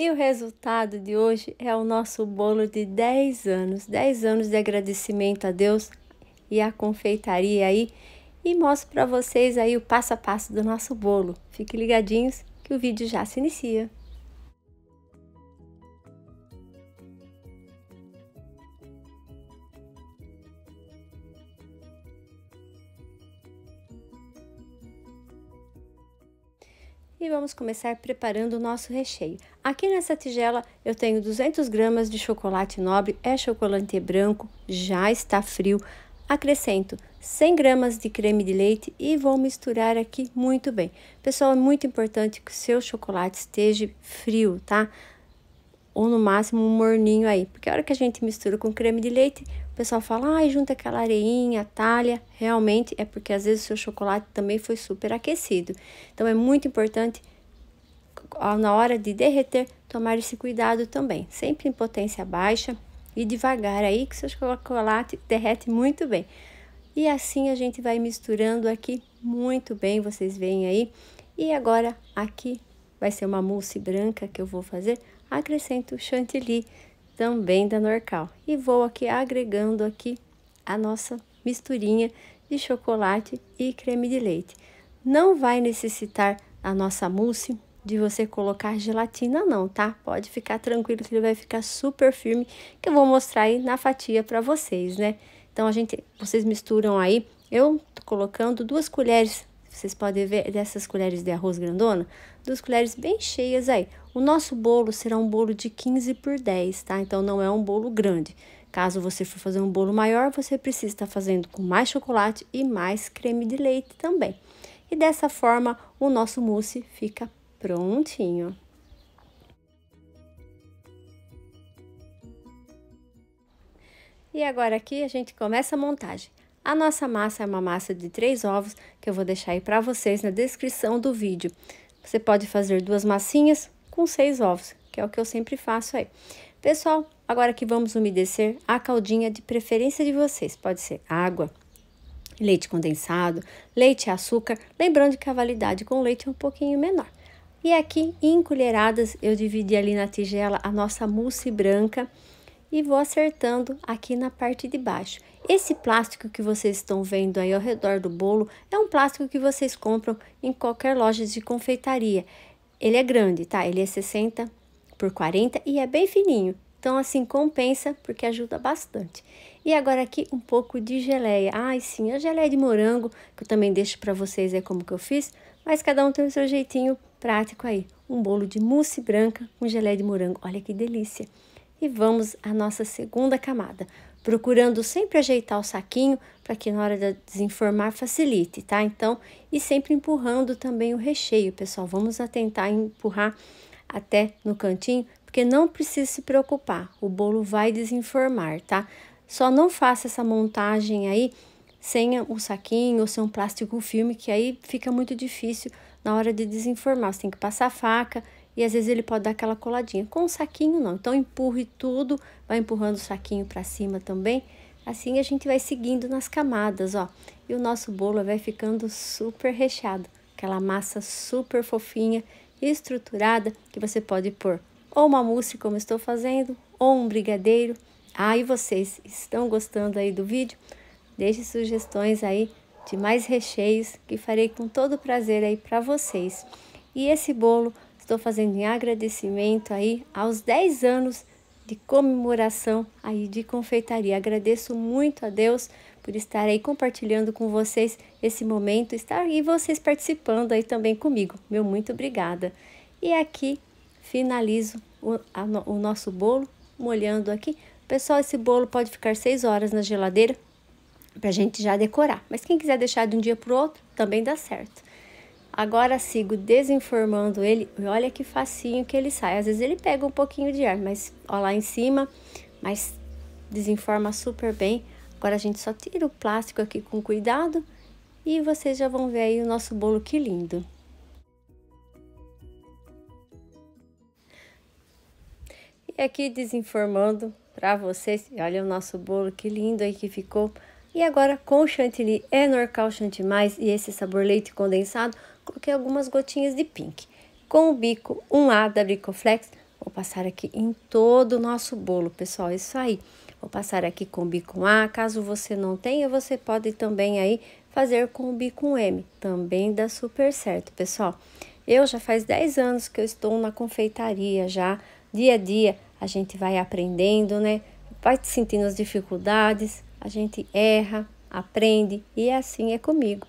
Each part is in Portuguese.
E o resultado de hoje é o nosso bolo de 10 anos, 10 anos de agradecimento a Deus e a confeitaria aí. E mostro para vocês aí o passo a passo do nosso bolo. Fiquem ligadinhos que o vídeo já se inicia. e vamos começar preparando o nosso recheio. Aqui nessa tigela eu tenho 200 gramas de chocolate nobre, é chocolate branco, já está frio. Acrescento 100 gramas de creme de leite e vou misturar aqui muito bem. Pessoal, é muito importante que o seu chocolate esteja frio, tá? Ou no máximo um morninho aí, porque a hora que a gente mistura com creme de leite, pessoal fala, ai, ah, junta aquela areinha, talha. Realmente é porque às vezes o seu chocolate também foi super aquecido. Então é muito importante na hora de derreter tomar esse cuidado também. Sempre em potência baixa e devagar aí que seu chocolate derrete muito bem. E assim a gente vai misturando aqui muito bem, vocês veem aí. E agora aqui vai ser uma mousse branca que eu vou fazer, acrescento chantilly também da Norcal. E vou aqui agregando aqui a nossa misturinha de chocolate e creme de leite. Não vai necessitar a nossa mousse de você colocar gelatina não, tá? Pode ficar tranquilo que ele vai ficar super firme, que eu vou mostrar aí na fatia para vocês, né? Então a gente, vocês misturam aí, eu tô colocando duas colheres vocês podem ver dessas colheres de arroz grandona, duas colheres bem cheias aí. O nosso bolo será um bolo de 15 por 10, tá? Então não é um bolo grande. Caso você for fazer um bolo maior, você precisa estar fazendo com mais chocolate e mais creme de leite também. E dessa forma, o nosso mousse fica prontinho. E agora aqui a gente começa a montagem. A nossa massa é uma massa de três ovos que eu vou deixar aí para vocês na descrição do vídeo. Você pode fazer duas massinhas com seis ovos, que é o que eu sempre faço aí. Pessoal, agora que vamos umedecer a caldinha de preferência de vocês. Pode ser água, leite condensado, leite e açúcar. Lembrando que a validade com leite é um pouquinho menor. E aqui, em colheradas, eu dividi ali na tigela a nossa mousse branca e vou acertando aqui na parte de baixo. Esse plástico que vocês estão vendo aí ao redor do bolo é um plástico que vocês compram em qualquer loja de confeitaria. Ele é grande, tá? Ele é 60 por 40 e é bem fininho. Então, assim, compensa porque ajuda bastante. E agora aqui um pouco de geleia. Ai, sim, a geleia de morango, que eu também deixo para vocês aí como que eu fiz. Mas cada um tem o seu jeitinho prático aí. Um bolo de mousse branca com geleia de morango. Olha que delícia! E vamos à nossa segunda camada, procurando sempre ajeitar o saquinho para que na hora de desenformar facilite, tá? Então, e sempre empurrando também o recheio, pessoal. Vamos tentar empurrar até no cantinho, porque não precisa se preocupar, o bolo vai desenformar, tá? Só não faça essa montagem aí sem um saquinho ou sem um plástico filme, que aí fica muito difícil na hora de desenformar. Você tem que passar a faca, e às vezes ele pode dar aquela coladinha. Com o saquinho não, então empurre tudo, vai empurrando o saquinho para cima também. Assim a gente vai seguindo nas camadas, ó. E o nosso bolo vai ficando super recheado, aquela massa super fofinha e estruturada que você pode pôr ou uma mousse como estou fazendo, ou um brigadeiro. Ah, e vocês estão gostando aí do vídeo? Deixe sugestões aí de mais recheios que farei com todo prazer aí para vocês. E esse bolo Estou fazendo em agradecimento aí aos 10 anos de comemoração aí de confeitaria. Agradeço muito a Deus por estar aí compartilhando com vocês esse momento, estar e vocês participando aí também comigo. Meu muito obrigada. E aqui finalizo o, a, o nosso bolo, molhando aqui. Pessoal, esse bolo pode ficar 6 horas na geladeira para a gente já decorar. Mas quem quiser deixar de um dia para o outro, também dá certo. Agora sigo desenformando ele. e Olha que facinho que ele sai. Às vezes ele pega um pouquinho de ar, mas ó lá em cima, mas desenforma super bem. Agora a gente só tira o plástico aqui com cuidado e vocês já vão ver aí o nosso bolo que lindo. E aqui desenformando para vocês, olha o nosso bolo que lindo aí que ficou. E agora com chantilly é Norcal Chantilly Mais e esse sabor leite condensado, coloquei algumas gotinhas de pink. Com o bico 1A da Bricoflex, vou passar aqui em todo o nosso bolo, pessoal, é isso aí. Vou passar aqui com o bico 1A, caso você não tenha, você pode também aí fazer com o bico M, também dá super certo, pessoal. Eu já faz 10 anos que eu estou na confeitaria já, dia a dia a gente vai aprendendo, né? Vai sentindo as dificuldades, a gente erra, aprende e é assim é comigo.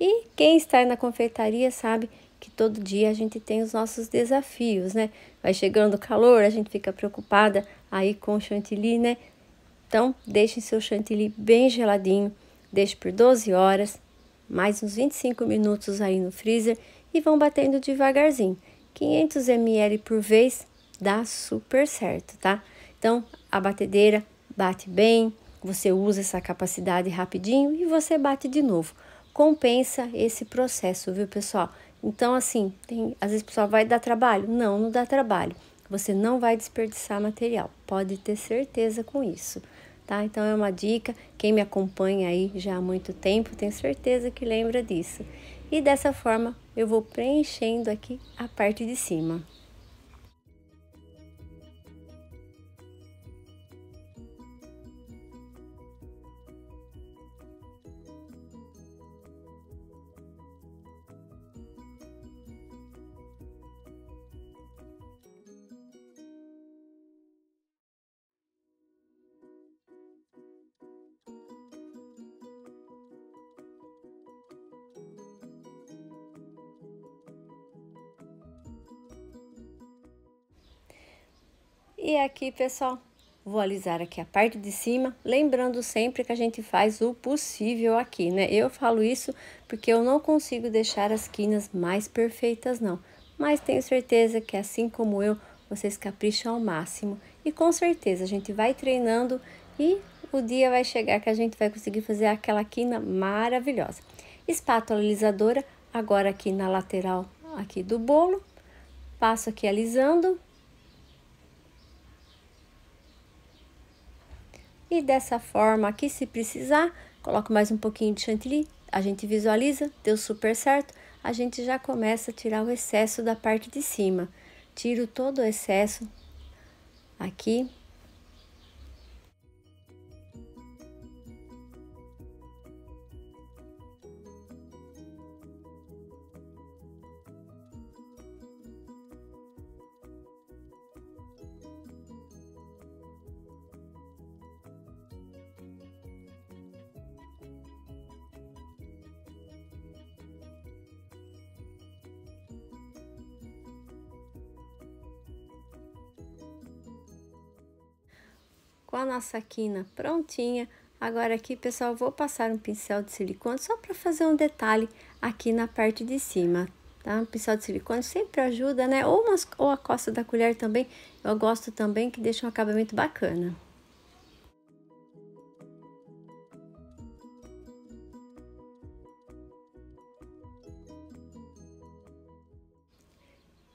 E quem está na confeitaria sabe que todo dia a gente tem os nossos desafios, né? Vai chegando o calor, a gente fica preocupada aí com o chantilly, né? Então, deixem seu chantilly bem geladinho, deixe por 12 horas, mais uns 25 minutos aí no freezer e vão batendo devagarzinho. 500 ml por vez dá super certo, tá? Então, a batedeira bate bem, você usa essa capacidade rapidinho e você bate de novo. Compensa esse processo, viu, pessoal? Então, assim, tem, às vezes o pessoal vai dar trabalho? Não, não dá trabalho. Você não vai desperdiçar material, pode ter certeza com isso, tá? Então, é uma dica. Quem me acompanha aí já há muito tempo, tenho certeza que lembra disso. E dessa forma, eu vou preenchendo aqui a parte de cima. E aqui, pessoal, vou alisar aqui a parte de cima, lembrando sempre que a gente faz o possível aqui, né? Eu falo isso porque eu não consigo deixar as quinas mais perfeitas, não. Mas tenho certeza que assim como eu, vocês capricham ao máximo. E com certeza a gente vai treinando e o dia vai chegar que a gente vai conseguir fazer aquela quina maravilhosa. Espátula alisadora, agora aqui na lateral aqui do bolo, passo aqui alisando E dessa forma aqui, se precisar, coloco mais um pouquinho de chantilly, a gente visualiza, deu super certo, a gente já começa a tirar o excesso da parte de cima. Tiro todo o excesso aqui com a nossa quina prontinha. Agora aqui, pessoal, vou passar um pincel de silicone só para fazer um detalhe aqui na parte de cima, tá? Um pincel de silicone sempre ajuda, né? Ou, umas, ou a costa da colher também, eu gosto também que deixa um acabamento bacana.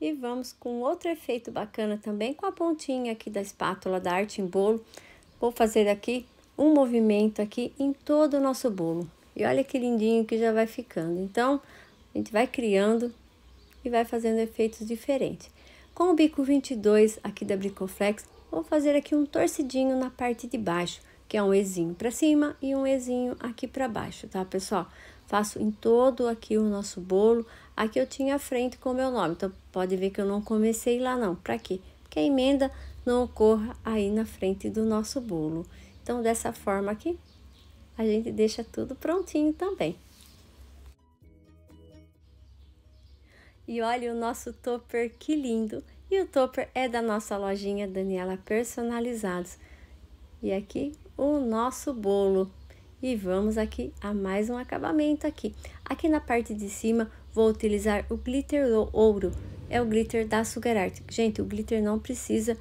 E vamos com outro efeito bacana também com a pontinha aqui da espátula da arte em bolo. Vou fazer aqui um movimento aqui em todo o nosso bolo. E olha que lindinho que já vai ficando. Então, a gente vai criando e vai fazendo efeitos diferentes. Com o bico 22 aqui da Bricoflex, vou fazer aqui um torcidinho na parte de baixo, que é um Ezinho para cima e um Ezinho aqui para baixo, tá, pessoal? Faço em todo aqui o nosso bolo, Aqui eu tinha a frente com o meu nome, então pode ver que eu não comecei lá não. Para quê? Porque a emenda não ocorra aí na frente do nosso bolo. Então, dessa forma aqui, a gente deixa tudo prontinho também. E olha o nosso topper, que lindo! E o topper é da nossa lojinha Daniela Personalizados. E aqui o nosso bolo. E vamos aqui a mais um acabamento aqui. Aqui na parte de cima, Vou utilizar o glitter ouro, é o glitter da Sugar Art. Gente, o glitter não precisa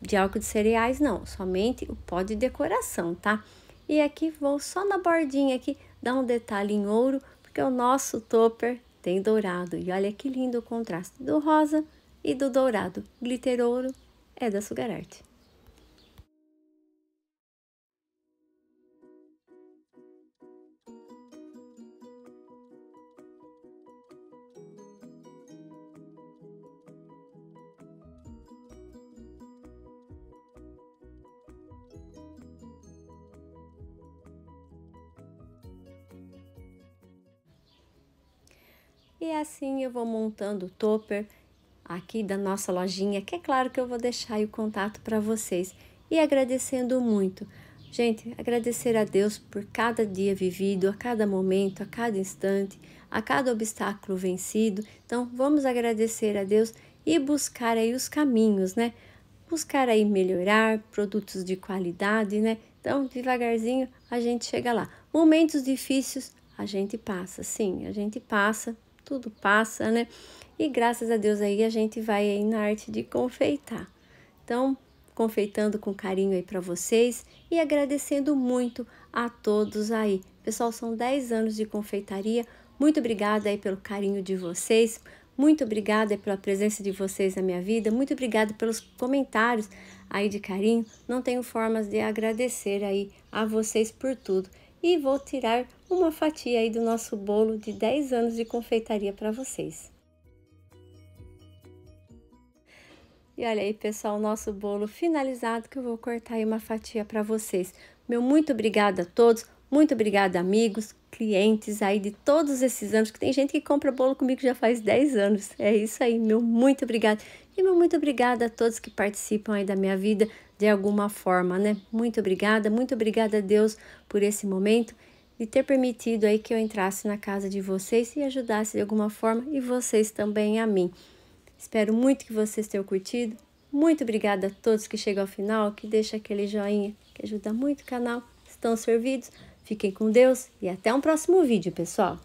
de álcool de cereais não, somente o pó de decoração, tá? E aqui vou só na bordinha aqui, dar um detalhe em ouro, porque o nosso topper tem dourado. E olha que lindo o contraste do rosa e do dourado. Glitter ouro é da Sugar Art. E assim eu vou montando o topper aqui da nossa lojinha, que é claro que eu vou deixar o contato para vocês. E agradecendo muito. Gente, agradecer a Deus por cada dia vivido, a cada momento, a cada instante, a cada obstáculo vencido. Então, vamos agradecer a Deus e buscar aí os caminhos, né? Buscar aí melhorar produtos de qualidade, né? Então, devagarzinho a gente chega lá. Momentos difíceis a gente passa, sim, a gente passa, tudo passa, né? E graças a Deus aí a gente vai aí na arte de confeitar. Então, confeitando com carinho aí para vocês e agradecendo muito a todos aí. Pessoal, são 10 anos de confeitaria. Muito obrigada aí pelo carinho de vocês. Muito obrigada pela presença de vocês na minha vida. Muito obrigada pelos comentários aí de carinho. Não tenho formas de agradecer aí a vocês por tudo. E vou tirar uma fatia aí do nosso bolo de 10 anos de confeitaria para vocês. E olha aí, pessoal, o nosso bolo finalizado que eu vou cortar aí uma fatia para vocês. Meu muito obrigada a todos, muito obrigada amigos, clientes aí de todos esses anos, que tem gente que compra bolo comigo já faz 10 anos. É isso aí, meu muito obrigada. E meu muito obrigada a todos que participam aí da minha vida de alguma forma, né? Muito obrigada, muito obrigada a Deus por esse momento de ter permitido aí que eu entrasse na casa de vocês e ajudasse de alguma forma e vocês também a mim. Espero muito que vocês tenham curtido. Muito obrigada a todos que chegam ao final, que deixam aquele joinha que ajuda muito o canal. Estão servidos? Fiquem com Deus e até um próximo vídeo, pessoal!